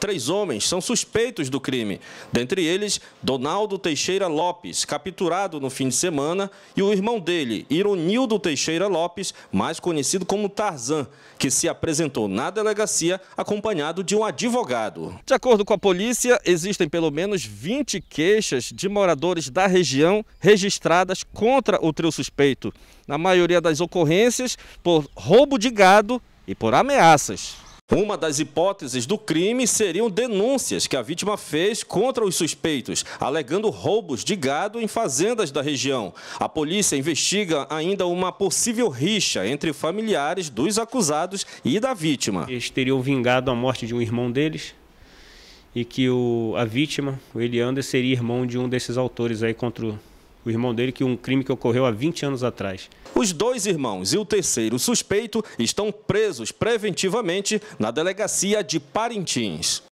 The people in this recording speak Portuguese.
Três homens são suspeitos do crime, dentre eles Donaldo Teixeira Lopes, capturado no fim de semana, e o irmão dele, Ironildo Teixeira Lopes, mais conhecido como Tarzan, que se apresentou na delegacia acompanhado de um advogado. De acordo com a polícia, existem pelo menos 20 queixas de moradores da região registradas contra o trio suspeito, na maioria das ocorrências por roubo de gado e por ameaças. Uma das hipóteses do crime seriam denúncias que a vítima fez contra os suspeitos, alegando roubos de gado em fazendas da região. A polícia investiga ainda uma possível rixa entre familiares dos acusados e da vítima. Eles teriam vingado a morte de um irmão deles e que o, a vítima, o Eliander, seria irmão de um desses autores aí contra o o irmão dele, que um crime que ocorreu há 20 anos atrás. Os dois irmãos e o terceiro suspeito estão presos preventivamente na delegacia de Parintins.